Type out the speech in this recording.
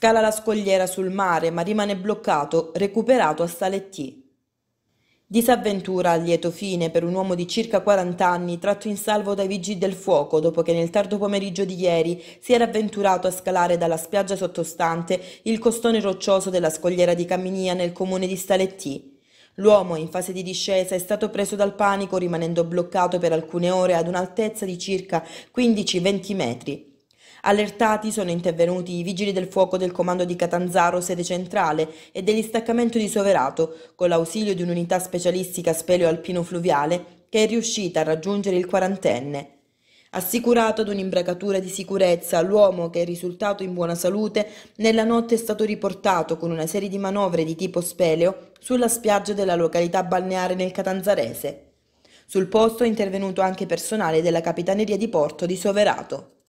Scala la scogliera sul mare ma rimane bloccato, recuperato a Saletti. Disavventura a lieto fine per un uomo di circa 40 anni tratto in salvo dai vigili del fuoco dopo che nel tardo pomeriggio di ieri si era avventurato a scalare dalla spiaggia sottostante il costone roccioso della scogliera di Caminia nel comune di Staletti. L'uomo in fase di discesa è stato preso dal panico rimanendo bloccato per alcune ore ad un'altezza di circa 15-20 metri. Allertati sono intervenuti i vigili del fuoco del comando di Catanzaro, sede centrale, e del distaccamento di Soverato, con l'ausilio di un'unità specialistica speleo-alpino fluviale che è riuscita a raggiungere il quarantenne. Assicurato ad un'imbracatura di sicurezza, l'uomo, che è risultato in buona salute, nella notte è stato riportato con una serie di manovre di tipo speleo sulla spiaggia della località balneare nel Catanzarese. Sul posto è intervenuto anche personale della Capitaneria di Porto di Soverato.